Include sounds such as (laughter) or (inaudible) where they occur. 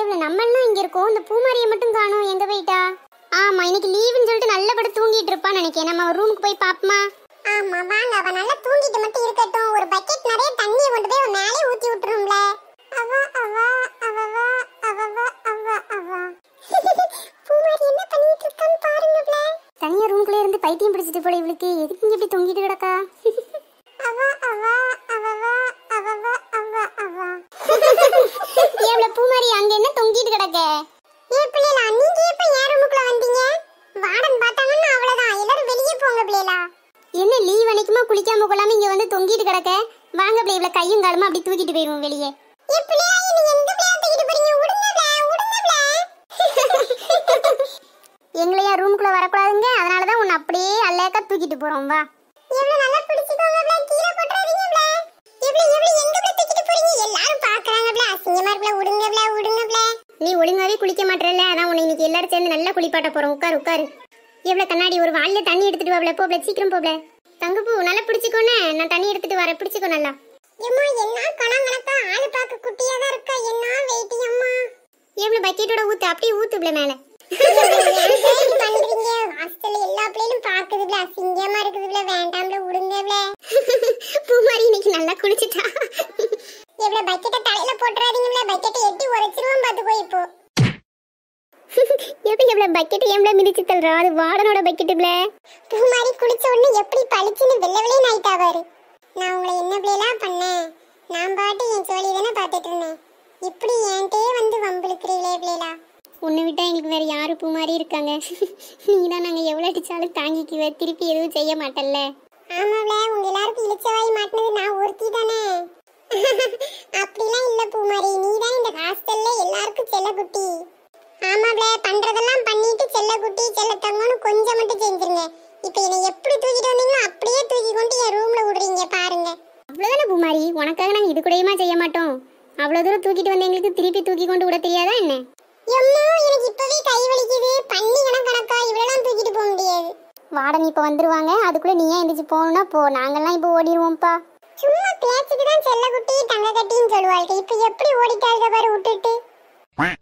எவ்வளோ நம்மளாம் இங்கே இருக்கோம் இந்த பூமாரியை மட்டும் காணும் எங்க போயிட்டா ஆமா இன்னைக்கு லீவுன்னு சொல்லிட்டு நல்ல படம் தூங்கிட்டு இருப்பான்னு நினைக்கிறேன் நம்ம ரூமுக்கு போய் பார்ப்போமா ஆமா வாங்க அவ நல்லா தூங்கிட்டு மட்டும் இருக்கட்டும் ஒரு பக்கெட் நிறைய தண்ணியை கொண்டு போய் மேலே ஊத்தி விட்டுரும்ல அவ அவ அவ அவ அவ அவ பூமாரி என்ன பண்ணிட்டு பாருங்க தனியா ரூமுக்குள்ள இருந்து பைத்தியம் பிடிச்சிட்டு போல இவளுக்கு எதுக்கு இப்படி தொங்கிட்டு கிடக்கா அவ அவ அவ அவ அவ அவ மாதிரி அங்க என்ன தொங்கிட்டு கிடக்க ஏ பிள்ளைலா நீங்க எப்ப ஏன் ரூமுக்குள்ள வந்தீங்க வாடன் பார்த்தாங்கன்னா அவ்வளவுதான் எல்லாரும் வெளியே போங்க பிள்ளைலா என்ன லீவ் அன்னைக்குமா குளிக்காம கொள்ளாம இங்க வந்து தொங்கிட்டு கிடக்க வாங்க பிள்ளை இவ்வளவு கையும் காலுமா அப்படி தூக்கிட்டு போயிருவோம் வெளியே ஏ பிள்ளையா நீ எங்க பிள்ளையா தூக்கிட்டு போறீங்க உடுங்க பிள்ளை உடுங்க பிள்ளை எங்களையா ரூமுக்குள்ள வரக்கூடாதுங்க அதனால தான் உன்னை அப்படியே அல்லேக்கா தூக்கிட்டு போறோம் வா குளிக்க மாட்டேறல அதான் உன்னை இன்னைக்கு எல்லாரும் சேர்ந்து நல்லா குளிப்பாட்ட போறோம் உட்காரு உட்காரு எவ்வளோ கண்ணாடி ஒரு வாளில தண்ணி எடுத்துட்டு வாப்ல போப்ல சீக்கிரம் போப்ல தங்கப்பூ நல்லா பிடிச்சிக்கோனே நான் தண்ணி எடுத்துட்டு வரேன் பிடிச்சிக்கோ நல்லா எம்மா என்ன கணங்கணக்கா ஆளு பார்க்க குட்டியா தான் இருக்கா என்ன வெயிட் அம்மா எவ்வளவு பக்கெட்டோட ஊத்து அப்படியே ஊத்துப்ல மேல பண்றீங்க ஹாஸ்டல்ல எல்லா பிள்ளையும் பாக்குதுல அசிங்கமா இருக்குதுல வேண்டாம்ல விடுங்கல பூமாரி இன்னைக்கு நல்லா குளிச்சிட்டா எவ்வளவு பக்கெட்டை தலையில போட்டுறாதீங்க இவ்வளோ பக்கெட் ஏம்ல மிதிச்சு தள்ளுறா அது வாடனோட பக்கெட்டுல பூ மாதிரி குளிச்ச உடனே எப்படி பளிச்சுன்னு வெள்ளை வெள்ளே நைட் ஆவாரு நான் உங்களை என்ன பிள்ளைலாம் பண்ணேன் நான் பாட்டு என் சோழி தானே பார்த்துட்டு இருந்தேன் இப்படி என்கிட்டே வந்து வம்பிழுக்கிறீங்களே பிள்ளைலா உன்னை விட்டால் எங்களுக்கு வேற யாரு பூ மாதிரி இருக்காங்க (laughs) நீ தான் நாங்க எவ்வளவு அடிச்சாலும் தாங்கிக்குவ திருப்பி எதுவும் செய்ய மாட்டல்ல ஆமாம்ல உங்கள் எல்லாருக்கும் இழிச்சவாய் மாட்டினது நான் ஒருத்தி தானே (laughs) அப்படிலாம் இல்லை பூமாரி நீ தான் இந்த ஹாஸ்டல்ல எல்லாருக்கும் செல்ல குட்டி ஆமாம்ல பண்றதெல்லாம் செல்ல செல்ல தங்கம்னு கொஞ்சம் மட்டும் செஞ்சிருங்க இப்போ என்னை எப்படி தூக்கிட்டு வந்தீங்களோ அப்படியே தூக்கி கொண்டு என் ரூம்ல விடுறீங்க பாருங்க அவ்வளோதானே பூமாரி உனக்காக நாங்கள் இது கூடயுமா செய்ய மாட்டோம் அவ்வளோ தூரம் தூக்கிட்டு வந்த திருப்பி தூக்கி கொண்டு விட தெரியாதா என்ன எம்மா எனக்கு இப்பவே கை வலிக்குது பண்ணி கணக்கா இவ்வளோலாம் தூக்கிட்டு போக முடியாது வாடன் இப்போ வந்துருவாங்க அதுக்குள்ளே நீ ஏன் எந்திரிச்சு போகணும்னா போ நாங்கள்லாம் இப்போ ஓடிடுவோம்ப்பா சும்மா பேச்சுக்கு தான் செல்ல குட்டி தங்க கட்டின்னு சொல்லுவாள் இப்போ எப்படி ஓடிட்டாள் பாரு விட்டுட்டு